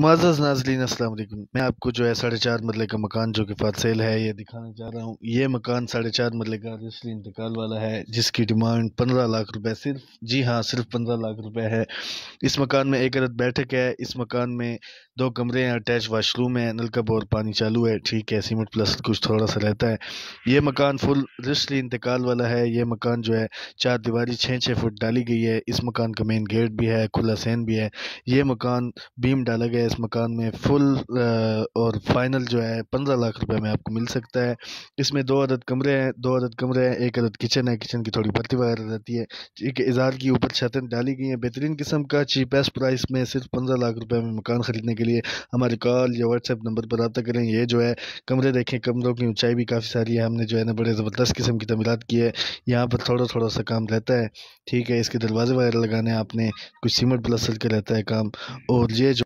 मज़ नाजरीन असलम मैं आपको जो है साढ़े चार मरले का मकान जो कि सेल है ये दिखाना चाह रहा हूँ ये मकान साढ़े चार मरले का रिश्ते इंतकाल वाला है जिसकी डिमांड पंद्रह लाख रुपए सिर्फ जी हाँ सिर्फ पंद्रह लाख रुपए है इस मकान में एक रत बैठक है इस मकान में दो कमरे हैं अटैच वाशरूम है का बोर पानी चालू है ठीक है सीमेंट प्लस कुछ थोड़ा सा रहता है ये मकान फुल रिश्ते इंतकाल वाला है ये मकान जो है चार दीवारी छः छः फुट डाली गई है इस मकान का मेन गेट भी है खुला सैन भी है ये मकान बीम डाला गया है इस मकान में फुल और फाइनल जो है पंद्रह लाख रुपए में आपको मिल सकता है इसमें दो अदद कमरे हैं दो अदद कमरे हैं एक अदद किचन है किचन की थोड़ी भर्ती वगैरह रहती है एक इजार की ऊपर छतें डाली गई हैं बेहतरीन किस्म का चीपेस्ट प्राइस में सिर्फ पंद्रह लाख रुपये में मकान ख़रीदने के लिए हमारे कॉल या व्हाट्सएप नंबर पर रबा करें ये जो है कमरे देखें कमरों की ऊँचाई भी काफ़ी सारी है हमने जो है ना बड़े ज़बरदस्त किस्म की तमीरत की है यहाँ पर थोड़ा थोड़ा सा काम रहता है ठीक है इसके दरवाजे वगैरह लगाने आपने कुछ सीमेंट प्लस का रहता है काम और ये जो